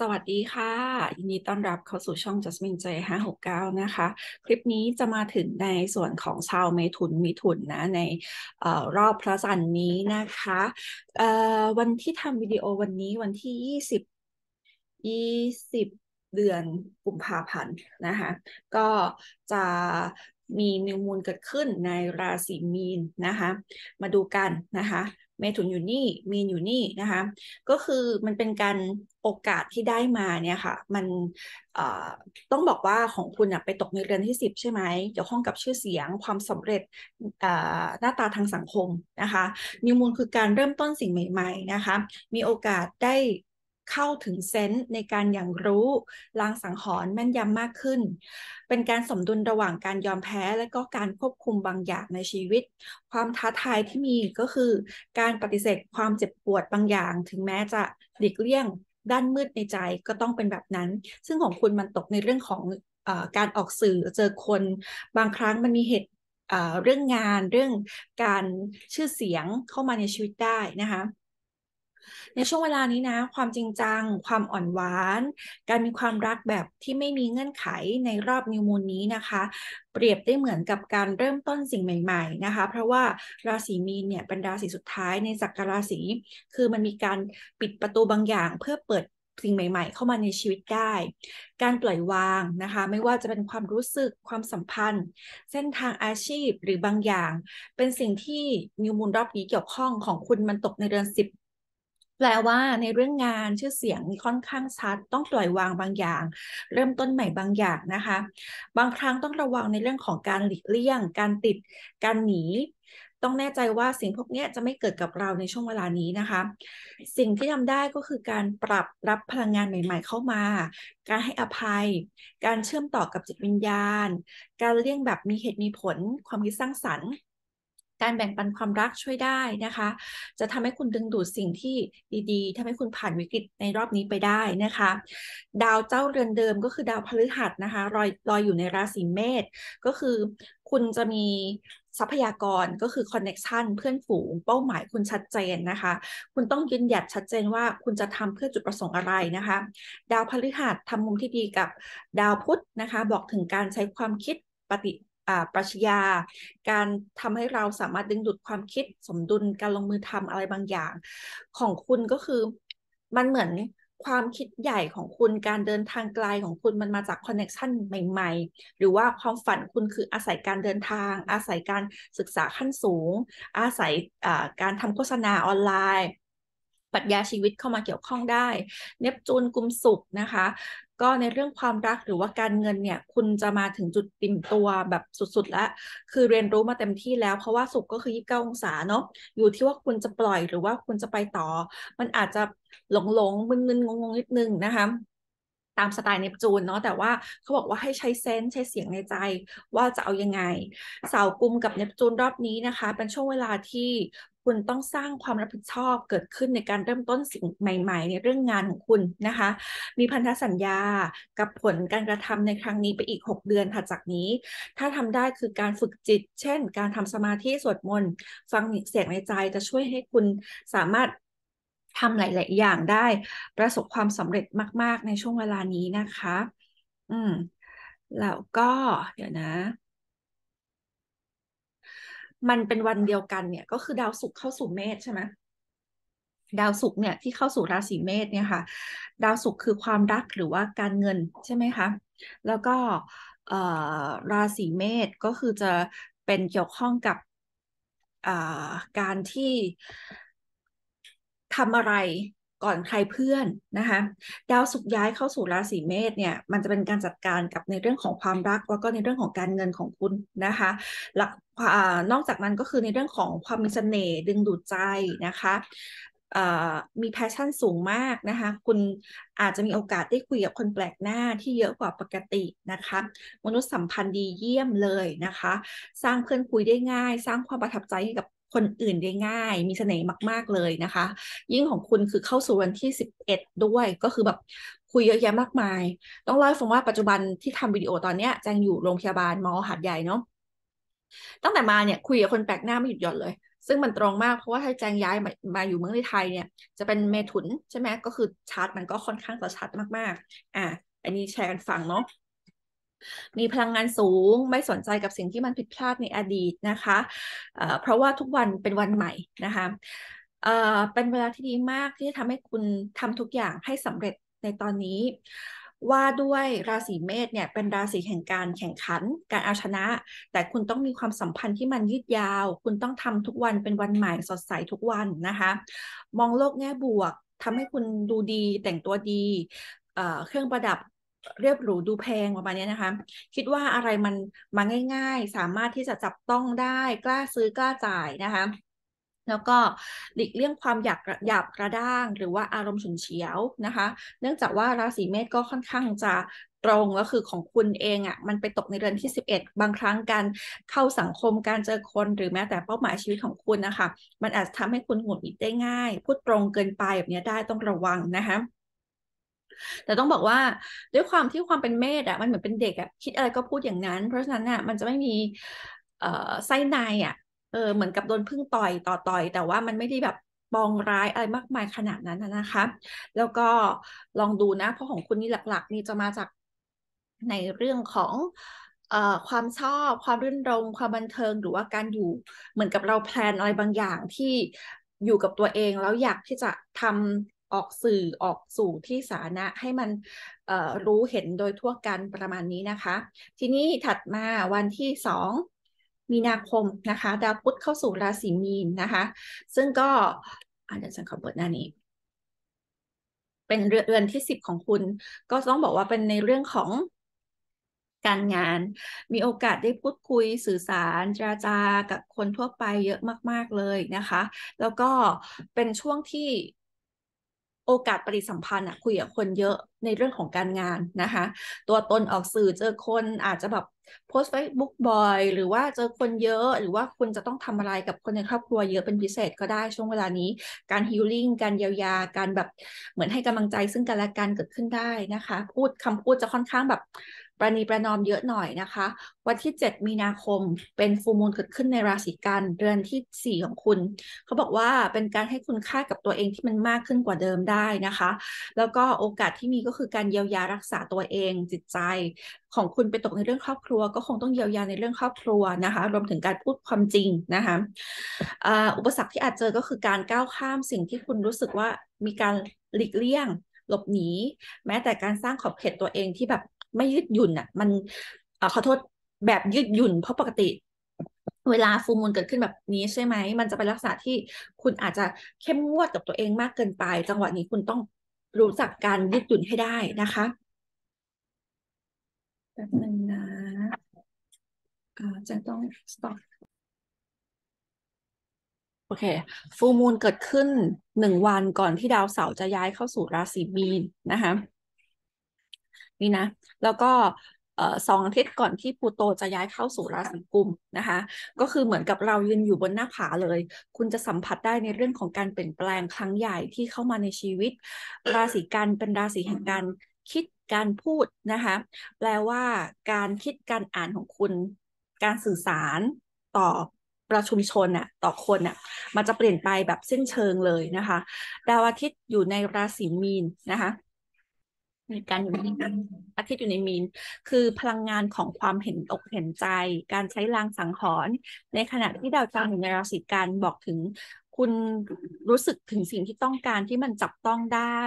สวัสดีค่ะ ยินดีต้อนรับเข้าสู่ช่อง Jasmine J 569 นะคะ คลิปนี้จะมาถึงในส่วนของชาวเมถุนมิถุนนะ ในออรอบพระจันทร์นี้นะคะ วันที่ทำวิดีโอวันนี้วันที่ 20 20เดือนกุมภาพันธ์นะคะ ก็จะมีนิวมูลเกิดขึ้นในราศีมีน นะคะ มาดูกันนะคะเมถุนอยู่นี่ มีนอยู่นี่นะคะก็คือมันเป็นการโอกาสที่ได้มาเนี่ยค่ะ มันต้องบอกว่าของคุณไปตกในเรือนที่10ใช่ไหมเกี่ยวข้องกับชื่อเสียงความสำเร็จหน้าตาทางสังคม นะคะ นิวมูลคือการเริ่มต้นสิ่งใหม่ๆนะคะมีโอกาสได้เข้าถึงเซนส์ในการอย่างรู้ลางสังหรณ์แม่นยำมากขึ้น เป็นการสมดุลระหว่างการยอมแพ้และก็การควบคุมบางอย่างในชีวิต ความท้าทายที่มีก็คือการปฏิเสธความเจ็บปวดบางอย่างถึงแม้จะหลีกเลี่ยง ด้านมืดในใจก็ต้องเป็นแบบนั้น ซึ่งของคุณมันตกในเรื่องของอการออกสื่อเจอคน บางครั้งมันมีเหตุเรื่องงานเรื่อง การชื่อเสียงเข้ามาในชีวิตได้นะคะในช่วงเวลานี้นะความจริงจังความอ่อนหวาน การมีความรักแบบที่ไม่มีเงื่อนไขในรอบนิวมูนนี้นะคะ เปรียบได้เหมือนกับการเริ่มต้นสิ่งใหม่ๆนะคะเพราะว่าราศีมีนเนี่ยเป็นราศีสุดท้ายในสักการาศี คือมันมีการปิดประตูบางอย่างเพื่อเปิดสิ่งใหม่ ๆ เข้ามาในชีวิตได้การปล่อยวางนะคะไม่ว่าจะเป็นความรู้สึกความสัมพันธ์ เส้นทางอาชีพหรือบางอย่าง เป็นสิ่งที่นิวมูลรอบนี้เกี่ยวข้องของคุณมันตกในเดือนสิบแปลว่าในเรื่องงานชื่อเสียงมีค่อนข้างชัด ต้องปล่อยวางบางอย่าง เริ่มต้นใหม่บางอย่างนะคะบางครั้งต้องระวังในเรื่องของการหลีกเลี่ยง การติดการหนี ต้องแน่ใจว่าสิ่งพวกนี้จะไม่เกิดกับเราในช่วงเวลานี้นะคะสิ่งที่ทำได้ก็คือการปรับรับพลังงานใหม่ๆเข้ามา การให้อภัย การเชื่อมต่อกับจิตวิญญาณ การเลี่ยงแบบมีเหตุมีผลความคิดสร้างสรรค์การแบ่งปันความรักช่วยได้นะคะ จะทำให้คุณดึงดูดสิ่งที่ดีๆ ทำให้คุณผ่านวิกฤตในรอบนี้ไปได้นะคะ ดาวเจ้าเรือนเดิมก็คือดาวพฤหัสนะคะลอยลอยอยู่ในราศีเมษก็คือคุณจะมีทรัพยากรก็คือคอนเน็กชันเพื่อนฝูงเป้าหมายคุณชัดเจนนะคะ คุณต้องยืนหยัดชัดเจนว่าคุณจะทำเพื่อจุดประสงค์อะไรนะคะ ดาวพฤหัสทำมุมที่ดีกับดาวพุธนะคะ บอกถึงการใช้ความคิดปฏิปรัชญาการทำให้เราสามารถดึงดูดความคิดสมดุลการลงมือทำอะไรบางอย่าง ของคุณก็คือมันเหมือนความคิดใหญ่ของคุณการเดินทางไกลของคุณมันมาจากคอนเน็กชันใหม่ๆ หรือว่าความฝันคุณคืออาศัยการเดินทาง อาศัยการศึกษาขั้นสูง อาศัยการทำโฆษณาออนไลน์ปรัชญาชีวิตเข้ามาเกี่ยวข้องได้ เนปจูนกลุ่มสุขนะคะ ก็ในเรื่องความรักหรือว่าการเงินเนี่ย คุณจะมาถึงจุดติ่มตัวแบบสุดๆแล้ว คือเรียนรู้มาเต็มที่แล้ว เพราะว่าสุขก็คือยีิบเก้าองศาเนาะ อยู่ที่ว่าคุณจะปล่อยหรือว่าคุณจะไปต่อ มันอาจจะหลงๆมึนๆงงๆนิดนึงนะคะตามสไตล์เนปจูนเนาะแต่ว่าเขาบอกว่าให้ใช้เซนส์ใช้เสียงในใจ ว่าจะเอายังไงเสาวกุมกับเนปจูนรอบนี้นะคะ เป็นช่วงเวลาที่คุณต้องสร้างความรับผิดชอบเกิดขึ้นในการเริ่มต้นสิ่งใหม่ๆในเรื่องงานของคุณนะคะ มีพันธสัญญากับผลการกระทำในครั้งนี้ไปอีก 6 เดือนถัดจากนี้ ถ้าทำได้คือการฝึกจิต เช่น การทำสมาธิสวดมนต์ฟังเสียงในใจจะช่วยให้คุณสามารถทำหลาย ๆ อย่างได้ประสบความสำเร็จมาก ๆ ในช่วงเวลานี้นะคะ อืม แล้วก็ เดี๋ยวนะ มันเป็นวันเดียวกันเนี่ย ก็คือดาวศุกร์เข้าสู่เมษใช่ไหมดาวศุกร์เนี่ยที่เข้าสู่ราศีเมษเนี่ยค่ะ ดาวศุกร์คือความรักหรือว่าการเงินใช่ไหมคะ แล้วก็ราศีเมษก็คือจะเป็นเกี่ยวข้องกับาการที่ทำอะไรก่อนใครเพื่อนนะคะดาว สุกย้ายเข้าสู่ราศีเมษเนี่ยมันจะเป็นการจัดการกับในเรื่องของความรักแล้วก็ในเรื่องของการเงินของคุณนะคะหลักนอกจากนั้นก็คือในเรื่องของความมีเสน่ห์ดึงดูดใจนะคะมีแพชชั่นสูงมากนะคะ คุณอาจจะมีโอกาสได้คุยกับคนแปลกหน้าที่เยอะกว่าปกตินะคะมนุษยสัมพันธ์ดีเยี่ยมเลยนะคะ สร้างเพื่อนคุยได้ง่าย สร้างความประทับใจให้กับคนอื่นได้ง่ายมีเสน่ห์มากๆเลยนะคะ ยิ่งของคุณคือเข้าสู่วันที่สิบเอ็ดด้วยก็คือแบบคุยเยอะแยะมากมาย ต้องเล่าให้ฟังว่าปัจจุบันที่ทำวิดีโอตอนเนี้ยจงอยู่โรงพยาบาลมอหัดใหญ่เนาะ ตั้งแต่มาเนี่ยคุยกับคนแปลกหน้าไม่หยุดหย่อนเลย ซึ่งมันตรงมากเพราะว่าถ้าแจงย้ายมามาอยู่เมืองไทยเนี่ยจะเป็นเมถุนใช่ไหม ก็คือชาร์จมันก็ค่อนข้างจะชัดมากๆ อ่ะ อันนี้แชร์กันฟังเนาะมีพลังงานสูงไม่สนใจกับสิ่งที่มันผิดพลาดในอดีตนะคะเพราะว่าทุกวันเป็นวันใหม่นะคะเป็นเวลาที่ดีมากที่จะทำให้คุณทำทุกอย่างให้สำเร็จในตอนนี้ ว่าด้วยราศีเมษเนี่ยเป็นราศีแห่งการแข่งขัน การเอาชนะ แต่คุณต้องมีความสัมพันธ์ที่มันยืดยาว คุณต้องทำทุกวันเป็นวันใหม่สดใสทุกวันนะคะมองโลกแง่บวกทำให้คุณดูดีแต่งตัวดี เครื่องประดับเรียบหรูดูแพงประมาณนี้นะคะ คิดว่าอะไรมันมาง่าย ๆ สามารถที่จะจับต้องได้กล้าซื้อกล้าจ่ายนะคะ แล้วก็หลีกเลี่ยงความหยากหยาบกระด้าง หรือว่าอารมณ์ฉุนเฉียวนะคะ เนื่องจากว่าราศีเมษก็ค่อนข้างจะตรงก็คือของคุณเองอะ่ะมันไปตกในเดือนที่ 11 บางครั้งการเข้าสังคมการเจอคนหรือแม้แต่เป้าหมายชีวิตของคุณนะคะมันอาจทํทำให้คุณหงุดหงิดได้ง่าย พูดตรงเกินไปแบบนี้ได้ต้องระวังนะคะแต่ต้องบอกว่า ด้วยความที่ความเป็นเมธอะมันเหมือนเป็นเด็กอะคิดอะไรก็พูดอย่างนั้น เพราะฉะนั้นอะมันจะไม่มีเอ่อไส้ในอะเออเหมือนกับโดนพึ่งต่อยต่อต่อย แต่ว่ามันไม่ได้แบบปองร้ายอะไรมากมายขนาดนั้นนะคะแล้วก็ลองดูนะเพราะของคุณนี่หลักๆ นี่จะมาจากในเรื่องของอความชอบความรื่นรมความบันเทิงหรือว่าการอยู่เหมือนกับเราแพลนอะไรบางอย่างที่อยู่กับตัวเองแล้วอยากที่จะทำออกสื่อออกสู่ที่สาธารณะให้มันรู้เห็นโดยทั่วกันประมาณนี้นะคะ ทีนี้ถัดมาวันที่สองมีนาคมนะคะ ดาวพุธเข้าสู่ราศีมีนนะคะ ซึ่งก็อาจารย์ฉันขอเปิดหน้านี้เป็นเรือนที่สิบของคุณก็ต้องบอกว่าเป็นในเรื่องของการงานมีโอกาสได้พูดคุยสื่อสารจราจากับคนทั่วไปเยอะมาก ๆเลยนะคะแล้วก็เป็นช่วงที่โอกาสปฏิสัมพันธ์อะคุยกับคนเยอะในเรื่องของการงาน นะคะตัวตนออกสื่อเจอคนอาจจะแบบโพสต์เฟซบุ๊กบ่อยหรือว่าเจอคนเยอะ หรือว่าคุณจะต้องทำอะไรกับคนในครอบครัวเยอะเป็นพิเศษก็ได้ช่วงเวลานี้ การฮิลลิ่งการเยียวยา การแบบเหมือนให้กำลังใจ ซึ่งกันและกันเกิดขึ้นได้นะคะพูดคำพูดจะค่อนข้างแบบประนีประนอมเยอะหน่อยนะคะ วันที่ 7 มีนาคมเป็นฟูมูลเกิดขึ้นในราศีกันเดือนที่ 4 ของคุณ เขาบอกว่าเป็นการให้คุณค่ากับตัวเองที่มันมากขึ้นกว่าเดิมได้นะคะ แล้วก็โอกาสที่มีก็คือการเยียวยารักษาตัวเอง จิตใจของคุณไปตกในเรื่องครอบครัว ก็คงต้องเยียวยาในเรื่องครอบครัวนะคะ รวมถึงการพูดความจริงนะคะอุปสรรคที่อาจเจอ ก็คือการก้าวข้ามสิ่งที่คุณรู้สึกว่ามีการหลีกเลี่ยงหลบหนีแม้แต่การสร้างขอบเขตตัวเองที่แบบไม่ยืดหยุ่นอ่ะ มันอขอโทษแบบยืดหยุ่นเพราะปกติ เวลาฟูมูลเกิดขึ้นแบบนี้ใช่ไหม มันจะเป็นลักษณะที่คุณอาจจะเข้มงวดกับตัวเองมากเกินไป จังหวะนี้คุณต้องรู้จักการยืดหยุ่นให้ได้นะคะ แบบนึงนะจะต้อง stop โอเค ฟูมูลเกิดขึ้นหนึ่งวันก่อนที่ดาวเสาร์จะย้ายเข้าสู่ราศีมีนนะคะนี่นะ แล้วก็สองอาทิตย์ก่อนที่พูโตจะย้ายเข้าสู่ราศีกุมนะคะก็คือเหมือนกับเรายืนอยู่บนหน้าผาเลย คุณจะสัมผัสได้ในเรื่องของการเปลี่ยนแปลงครั้งใหญ่ที่เข้ามาในชีวิต ราศีกัน เป็น ราศีแห่งการคิดการพูดนะคะ แปลว่า การคิดการอ่านของคุณ การสื่อสารต่อประชุมชนน่ะต่อคนน่ะมันจะเปลี่ยนไปแบบสิ้นเชิงเลยนะคะ ดาวอาทิตย์อยู่ในราศีมีนนะคะในการอยู่ในอาทิตย์อยู่ในมีน คือพลังงานของความเห็นอกเห็นใจ การใช้ลางสังหรณ์ในขณะที่ดาวจันทร์อยู่ในราศีกันบอกถึง คุณรู้สึกถึงสิ่งที่ต้องการที่มันจับต้องได้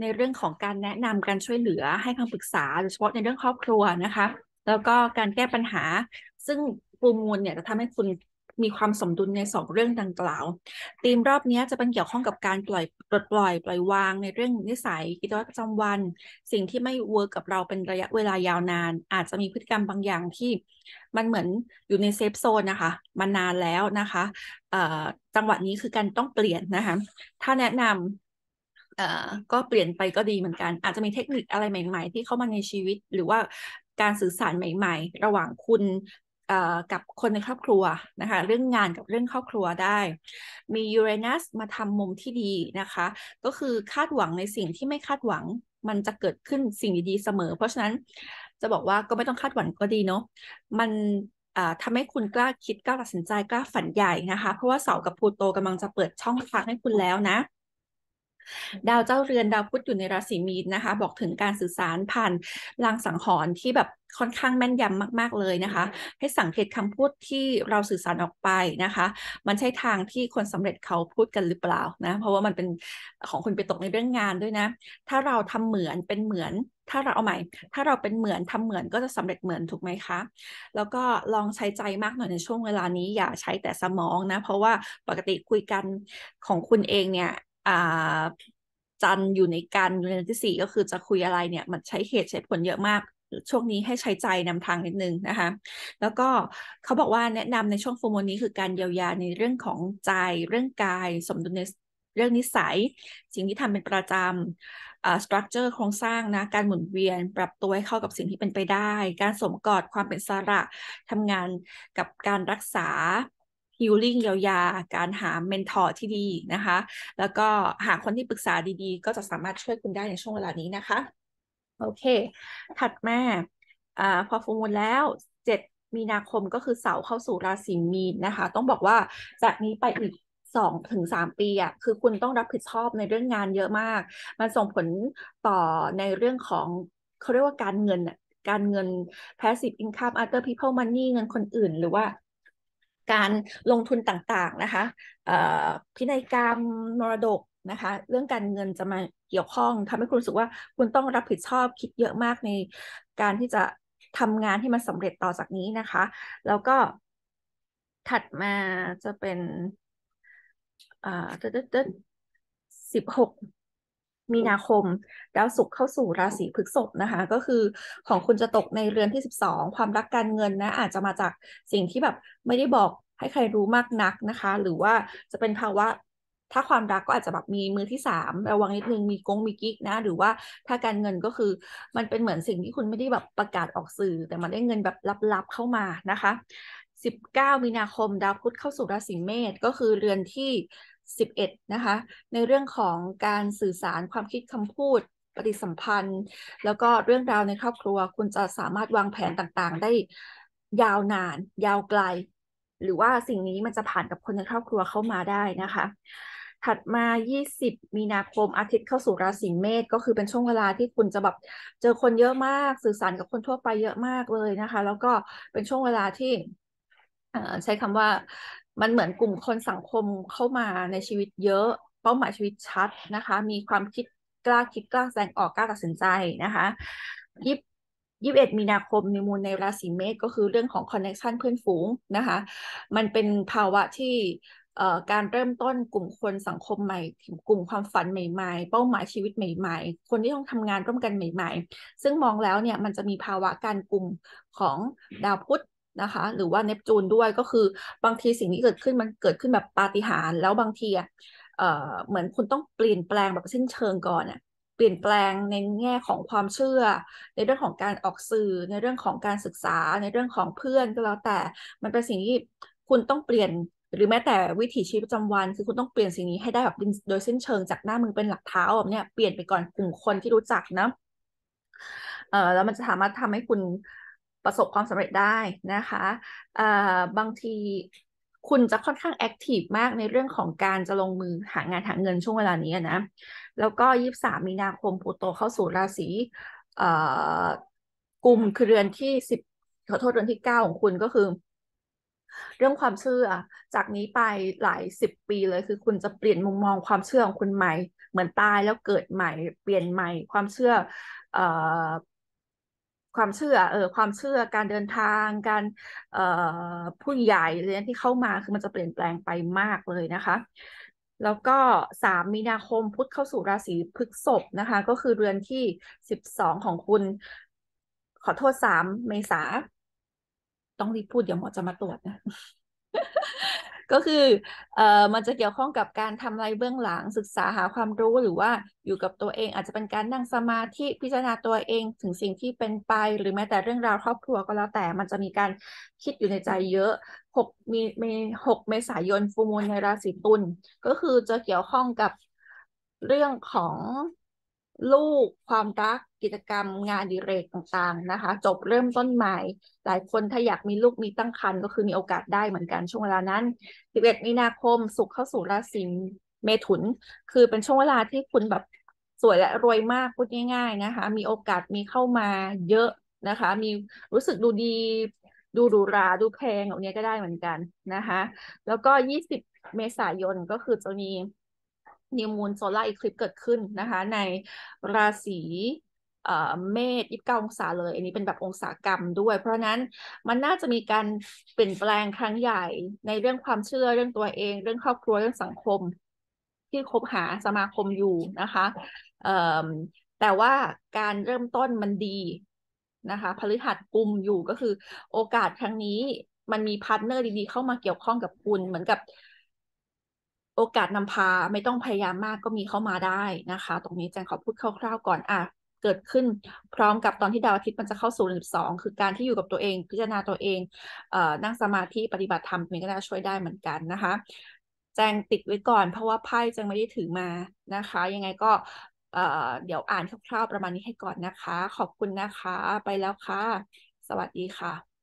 ในเรื่องของการแนะนำการช่วยเหลือให้คำปรึกษาโดยเฉพาะในเรื่องครอบครัวนะคะ แล้วก็การแก้ปัญหา ซึ่งฟูมูลเนี่ยจะทำให้คุณมีความสมดุลในสองเรื่องดังกล่าวธีมรอบนี้จะเป็นเกี่ยวข้องกับการปล่อย ปลดปล่อยปล่อยวาง ในเรื่องนิสัยกิจวัตรประจำวัน สิ่งที่ไม่เวิร์กกับเราเป็นระยะเวลายาวนาน อาจจะมีพฤติกรรมบางอย่างที่มันเหมือนอยู่ในเซฟโซนนะคะมานานแล้วนะคะจังหวะนี้คือการต้องเปลี่ยนนะคะ ถ้าแนะนำก็เปลี่ยนไปก็ดีเหมือนกัน อาจจะมีเทคนิคอะไรใหม่ ๆ ที่เข้ามาในชีวิต หรือว่าการสื่อสารใหม่ ๆ ระหว่างคุณกับคนในครอบครัวนะคะ เรื่องงานกับเรื่องครอบครัวได้ มียูเรนัสมาทำมุมที่ดีนะคะ ก็คือคาดหวังในสิ่งที่ไม่คาดหวังมันจะเกิดขึ้นสิ่งดีๆเสมอ เพราะฉะนั้นจะบอกว่าก็ไม่ต้องคาดหวังก็ดีเนาะมันทำให้คุณกล้าคิดกล้าตัดสินใจกล้าฝันใหญ่นะคะเพราะว่าเสากับพูโตกำลังจะเปิดช่องทางให้คุณแล้วนะดาวเจ้าเรือนดาวพุธอยู่ในราศีมีนนะคะ บอกถึงการสื่อสารผ่านลางสังหรณ์ที่แบบค่อนข้างแม่นยำมากๆ เลยนะคะ ให้สังเกตคำพูดที่เราสื่อสารออกไปนะคะ มันใช่ทางที่คนสำเร็จเขาพูดกันหรือเปล่านะเพราะว่ามันเป็นของคุณไปตกในเรื่องงานด้วยนะ ถ้าเราทำเหมือนเป็นเหมือน ถ้าเราเอาใหม่ ถ้าเราเป็นเหมือนทำเหมือนก็จะสำเร็จเหมือนถูกไหมคะแล้วก็ลองใช้ใจมากหน่อยในช่วงเวลานี้อย่าใช้แต่สมองนะ เพราะว่าปกติคุยกันของคุณเองเนี่ย่าจันอยู่ในกันอยู่ในที่สี่ก็คือจะคุยอะไรเนี่ยมันใช้เหตุใช้ผลเยอะมาก ช่วงนี้ให้ใช้ใจนำทางนิดนึงนะคะ แล้วก็เขาบอกว่าแนะนำในช่วงโฟมนี้ คือการเยียวยาในเรื่องของใจเรื่องกาย สมดุลในเรื่องนิสัยสิ่งที่ทำเป็นประจำอ่สตรัคเจอร์โครงสร้างนะ การหมุนเวียน ปรับตัวให้เข้ากับสิ่งที่เป็นไปได้ การสมกอดความเป็นสระทำงานกับการรักษาฮิลลิ่งเยียวยาการหาเมนทอร์ที่ดีนะคะ แล้วก็หาคนที่ปรึกษาดีๆ ก็จะสามารถช่วยคุณได้ในช่วงเวลานี้นะคะ โอเค ถัดมา อ่า พอฟูมูลแล้วเจ็ด มีนาคมก็คือเสาเข้าสู่ราศีมีนนะคะ ต้องบอกว่าจากนี้ไปอีกสองถึงสามปีอะ่ะ คือคุณต้องรับผิดชอบในเรื่องงานเยอะมาก มันส่งผลต่อในเรื่องของเขาเรียกว่าการเงินการเงิน passive income other people money เงินคนอื่นหรือว่าการลงทุนต่างๆนะคะพินัยกรรมมรดกนะคะ เรื่องการเงินจะมาเกี่ยวข้องทำให้คุณรู้สึกว่าคุณต้องรับผิดชอบคิดเยอะมากในการที่จะทำงานที่มันสาเร็จต่อจากนี้นะคะ แล้วก็ถัดมาจะเป็น อ่าเดดดเ็ดสิบหกมีนาคมดาวศุกร์เข้าสู่ราศีพฤษภนะคะ ก็คือของคุณจะตกในเรือนที่12ความรักการเงินนะ อาจจะมาจากสิ่งที่แบบไม่ได้บอกให้ใครรู้มากนักนะคะ หรือว่าจะเป็นภาวะ ถ้าความรักก็อาจจะแบบมีมือที่สามระวังนิดนึงมีกงมีกิ๊กนะหรือว่าถ้าการเงินก็คือมันเป็นเหมือนสิ่งที่คุณไม่ได้แบบประกาศออกสื่อ แต่มันได้เงินแบบลับ ๆเข้ามานะคะ 19 มีนาคมดาวพุธเข้าสู่ราศีเมษก็คือเรือนที่11นะคะในเรื่องของการสื่อสารความคิดคำพูด ปฏิสัมพันธ์ แล้วก็เรื่องราวในครอบครัวคุณจะสามารถวางแผนต่างๆได้ยาวนาน ยาวไกล หรือว่าสิ่งนี้มันจะผ่านกับคนในครอบครัวเข้ามาได้นะคะ ถัดมา20มีนาคมอาทิตย์เข้าสู่ราศีเมษก็คือเป็นช่วงเวลาที่คุณจะแบบ เจอคนเยอะมากสื่อสารกับคนทั่วไปเยอะมากเลยนะคะ แล้วก็เป็นช่วงเวลาที่ใช้คำว่ามันเหมือนกลุ่มคนสังคมเข้ามาในชีวิตเยอะเป้าหมายชีวิตชัดนะคะมีความคิดกล้าคิดกล้าแสดงออกกล้าตัดสินใจนะคะยี่ยสิบเอ็ดมีนาคมในมูลในราศีเมษก็คือเรื่องของคอนเน็ชันเพื่อนฝูงนะคะมันเป็นภาวะที่การเริ่มต้นกลุ่มคนสังคมใหม่กลุ่มความฝันใหม่ ๆ เป้าหมายชีวิตใหม่ ๆ คนที่ต้องทำงานร่วมกันใหม่ ๆซึ่งมองแล้วเนี่ยมันจะมีภาวะการกลุ่มของดาวพุธนะคะหรือว่าเนปจูนด้วยก็คือบางทีสิ่งที่เกิดขึ้นมันเกิดขึ้นแบบปาฏิหาริย์แล้วบางทีอ่ะเหมือนคุณต้องเปลี่ยนแปลงแบบสิ้นเชิงก่อนอ่ะเปลี่ยนแปลงในแง่ของความเชื่อ ในเรื่องของการออกสื่อ ในเรื่องของการศึกษาในเรื่องของเพื่อนก็แล้วแต่มันเป็นสิ่งที่คุณต้องเปลี่ยนหรือแม้แต่วิถีชีวิตประจำวันคือคุณต้องเปลี่ยนสิ่งนี้ให้ได้แบบโดยสิ้นเชิงจากหน้ามือเป็นหลักเท้าแบบเนี้ยเปลี่ยนไปก่อนกลุ่มคนที่รู้จักนะเออแล้วมันจะสามารถทำให้คุณประสบความสำเร็จได้นะคะบางทีคุณจะค่อนข้างแอคทีฟมากในเรื่องของการจะลงมือหางานหาเงินช่วงเวลานี้นะแล้วก็ยีบสามมีนาคมพูโตเข้าสู่ราศีกลุ่มคือเดือนที่สิบขอโทษเดือนที่เก้าของคุณก็คือ เรื่องความเชื่อจากนี้ไปหลายสิบปีเลยคือ คุณจะเปลี่ยนมุมมองความเชื่อของ คุณใหม่ เหมือนตายแล้วเกิดใหม่ เปลี่ยนใหม่ความเชื่อความเชื่อเออความเชื่อการเดินทาง การเอ่อผู้ใหญ่เร่อนที่เข้ามาคือมันจะเปลี่ยนแปลงไปมากเลยนะคะ แล้วก็สามมีนาคมพุธเข้าสู่ราศีพฤษภนะคะก็คือเดือนที่สิบสองของคุณ ขอโทษสามเมษาต้องรีบพูดเดี๋ยวหมอจะมาตรวจนะก็คือเอ่อมันจะเกี่ยวข้องกับการทำอะไรเบื้องหลังศึกษาหาความรู้หรือว่าอยู่กับตัวเอง อาจจะเป็นการนั่งสมาธิพิจารณาตัวเอง ถึงสิ่งที่เป็นไป หรือแม้แต่เรื่องราวครอบครัวก็แล้วแต่ มันจะมีการคิดอยู่ในใจเยอะ 6 มีมีเมษายนฟูมูลในราศีตุลก็คือจะเกี่ยวข้องกับเรื่องของลูกความรักกิจกรรมงานดีเรกต่างๆนะคะ จบเริ่มต้นใหม่ หลายคน ถ้าอยากมีลูกมีตั้งครรภ์ก็คือมีโอกาสได้เหมือนกันช่วงเวลานั้น 11 มีนาคมสุขเข้าสู่ราศีเมถุน คือเป็นช่วงเวลาที่คุณแบบสวยและรวยมากพูดง่าย ๆ นะคะ มีโอกาสมีเข้ามาเยอะนะคะ มีรู้สึกดูดีดูดูราดูแพงแบบนี้ก็ได้เหมือนกันนะคะแล้วก็20เมษายนก็คือจะมีนิวมูลโซลาร์อีคลิปเกิดขึ้นนะคะ ในราศีเมษยีิบเก้าองศาเลย อันนี้เป็นแบบองศากรรมด้วยเพราะนั้นมันน่าจะมีการเปลี่ยนแปลงครั้งใหญ่ในเรื่องความเชื่อเรื่องตัวเอง เรื่องครอบครัวเรื่องสังคม ที่คบหาสมาคมอยู่นะคะแต่ว่าการเริ่มต้นมันดีนะคะพฤหัสกุมอยู่ก็คือ โอกาสครั้งนี้มันมีพาร์ทเนอร์ดี ๆ เข้ามาเกี่ยวข้องกับคุณเหมือนกับโอกาสนำพาไม่ต้องพยายามมากก็มีเข้ามาได้นะคะ ตรงนี้แจงขอพูดคร่าวๆก่อนอ่ะเกิดขึ้นพร้อมกับตอนที่ดาวอาทิตย์มันจะเข้าสู่หนึ่งสองคือการที่อยู่กับตัวเอง พิจารณาตัวเองเอ่อนั่งสมาธิปฏิบัติธรรมมันก็น่าช่วยได้เหมือนกันนะคะ แจงติดไว้ก่อนเพราะว่าไพ่แจงไม่ได้ถือมานะคะ ยังไงก็เอ่อเดี๋ยวอ่านคร่าวๆประมาณนี้ให้ก่อนนะคะ ขอบคุณนะคะ ไปแล้วค่ะ สวัสดีค่ะ